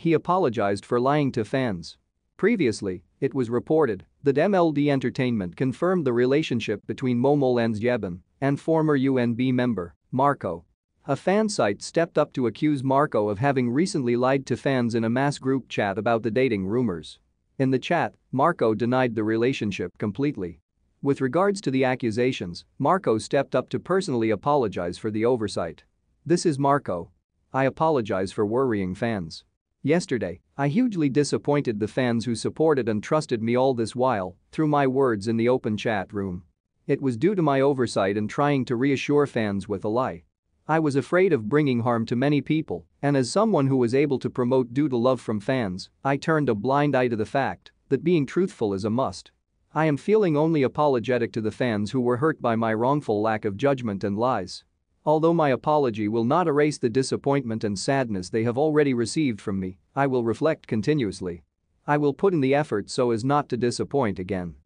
He apologized for lying to fans. Previously, it was reported that MLD Entertainment confirmed the relationship between Momol and Jebin and former UNB member Marco. A fan site stepped up to accuse Marco of having recently lied to fans in a mass group chat about the dating rumors. In the chat, Marco denied the relationship completely. With regards to the accusations, Marco stepped up to personally apologize for the oversight. This is Marco. I apologize for worrying fans. Yesterday, I hugely disappointed the fans who supported and trusted me all this while through my words in the open chat room. It was due to my oversight in trying to reassure fans with a lie. I was afraid of bringing harm to many people, and as someone who was able to promote due to love from fans, I turned a blind eye to the fact that being truthful is a must. I am feeling only apologetic to the fans who were hurt by my wrongful lack of judgment and lies. Although my apology will not erase the disappointment and sadness they have already received from me, I will reflect continuously. I will put in the effort so as not to disappoint again.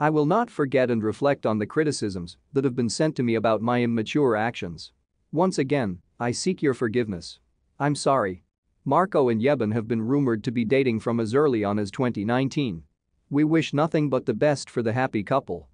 I will not forget and reflect on the criticisms that have been sent to me about my immature actions. Once again, I seek your forgiveness. I'm sorry. Marco and Yeben have been rumored to be dating from as early on as 2019. We wish nothing but the best for the happy couple.